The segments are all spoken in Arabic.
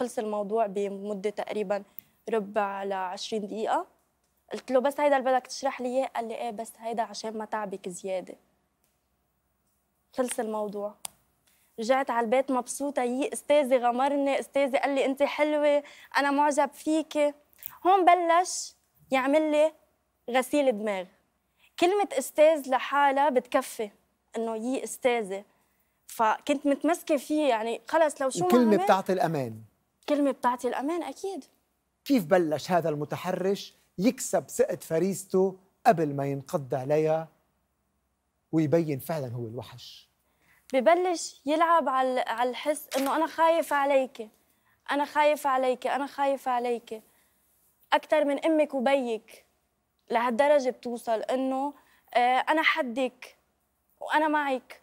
خلص الموضوع بمدة تقريبا ربع ل 20 دقيقة قلت له بس هيدا اللي بدك تشرح لي اياه قال لي ايه بس هيدا عشان ما تعبك زيادة خلص الموضوع رجعت على البيت مبسوطة يي أستاذي غمرني أستاذي قال لي أنت حلوة أنا معجب فيكي هون بلش يعمل لي غسيل دماغ كلمة أستاذ لحالها بتكفي إنه يي أستاذي فكنت متمسكة فيه يعني خلص لو شو كلمة بتعطي الأمان الكلمة بتاعتي الأمان أكيد كيف بلش هذا المتحرش يكسب ثقة فريسته قبل ما ينقض عليها ويبين فعلا هو الوحش ببلش يلعب على على الحس انه انا خايف عليك انا خايف عليك انا خايف عليك اكثر من امك وبيك لهالدرجه بتوصل انه آه، انا حدك وانا معك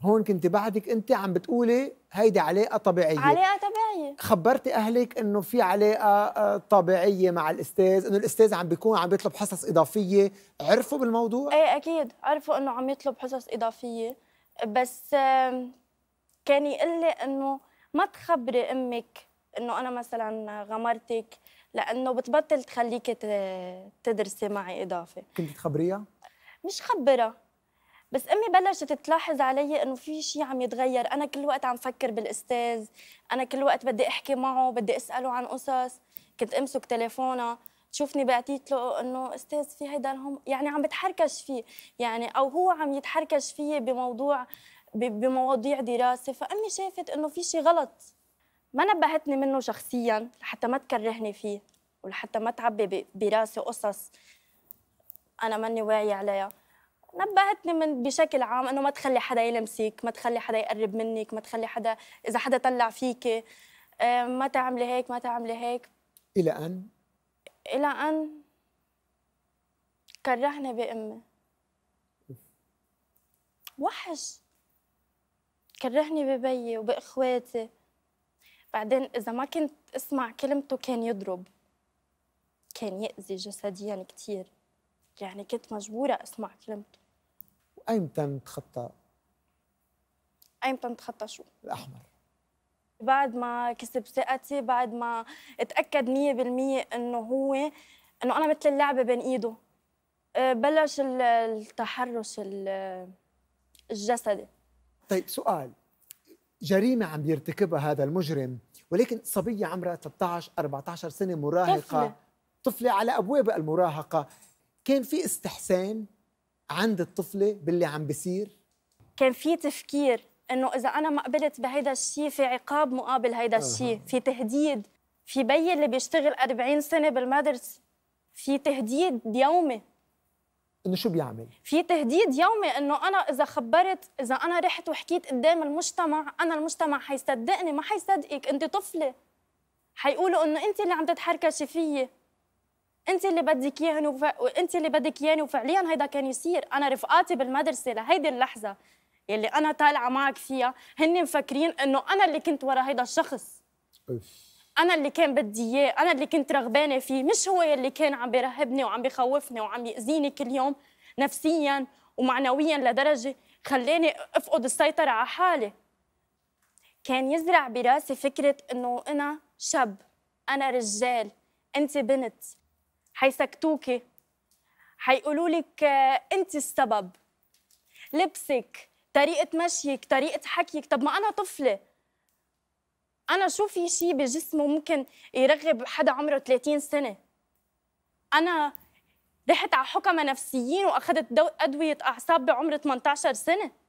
هون كنت بعدك انت عم بتقولي هيدي علاقه طبيعيه علاقه طبيعيه خبرتي اهلك انه في علاقه آه، طبيعيه مع الاستاذ انه الاستاذ عم بيكون عم بيطلب حصص اضافيه عرفوا بالموضوع ايه اكيد عرفوا انه عم يطلب حصص اضافيه بس كان يقول لي انه ما تخبري امك انه انا مثلا غمرتك لانه بتبطل تخليكي تدرسي معي اضافه كنت تخبريها مش خبرها بس امي بلشت تلاحظ علي انه في شيء عم يتغير انا كل وقت عم فكر بالاستاذ انا كل وقت بدي احكي معه بدي اساله عن قصص كنت امسك تليفونه تشوفني بعتيت له انه استاذ في هيدا الهم يعني عم بتحركش فيه يعني او هو عم يتحركش فيه بموضوع بمواضيع دراسه فامي شافت انه في شيء غلط ما نبهتني منه شخصيا لحتى ما تكرهني فيه ولحتى ما تعبي براسي قصص انا ماني واعيه عليها نبهتني من بشكل عام انه ما تخلي حدا يلمسك ما تخلي حدا يقرب منك ما تخلي حدا اذا حدا طلع فيك ما تعملي هيك ما تعملي هيك الى ان الى ان كرهني بامي وحش كرهني ببيي وباخواتي بعدين اذا ما كنت اسمع كلمته كان يضرب كان يأذي جسديا كثير يعني كنت مجبورة أسمع كلمته وأيمتى نتخطى؟ أيمتى نتخطى شو؟ الأحمر بعد ما كسب ثقتي بعد ما اتأكد 100% إنه هو إنه أنا مثل اللعبة بين إيده أه، بلش التحرش الجسدي طيب سؤال جريمة عم بيرتكبها هذا المجرم ولكن صبية عمرها 13 14 سنة مراهقة طفلة, طفلة على أبواب المراهقة كان في استحسان عند الطفله باللي عم بيصير كان في تفكير انه اذا انا ما قبلت بهيدا الشيء في عقاب مقابل هيدا الشيء آه. في تهديد في بي اللي بيشتغل 40 سنه بالمدرسه في تهديد يومي انه شو بيعمل في تهديد يومي انه انا اذا خبرت اذا انا رحت وحكيت قدام المجتمع انا المجتمع حيصدقني ما حيصدقك انت طفله حيقولوا انه انت اللي عم تتحركشي فيي انت اللي بدك اياهن وف... وانت اللي بدك اياهن وفعليا هيدا كان يصير انا رفقاتي بالمدرسه لهيدي اللحظه يلي انا طالعه معك فيها هن مفكرين انه انا اللي كنت ورا هيدا الشخص انا اللي كان بدي اياه انا اللي كنت رغبانه فيه مش هو اللي كان عم بيرهبني وعم بخوفني وعم ياذيني كل يوم نفسيا ومعنويا لدرجه خلاني افقد السيطره على حالي كان يزرع براسي فكره انه انا شاب انا رجال انت بنت حيسكتوكي حيقولوا لك آه، انت السبب لبسك طريقه مشيك طريقه حكيك طب ما انا طفله انا شو في شيء بجسمه ممكن يرغب حدا عمره 30 سنه انا رحت على حكمة نفسيين واخذت ادويه اعصاب بعمر 18 سنه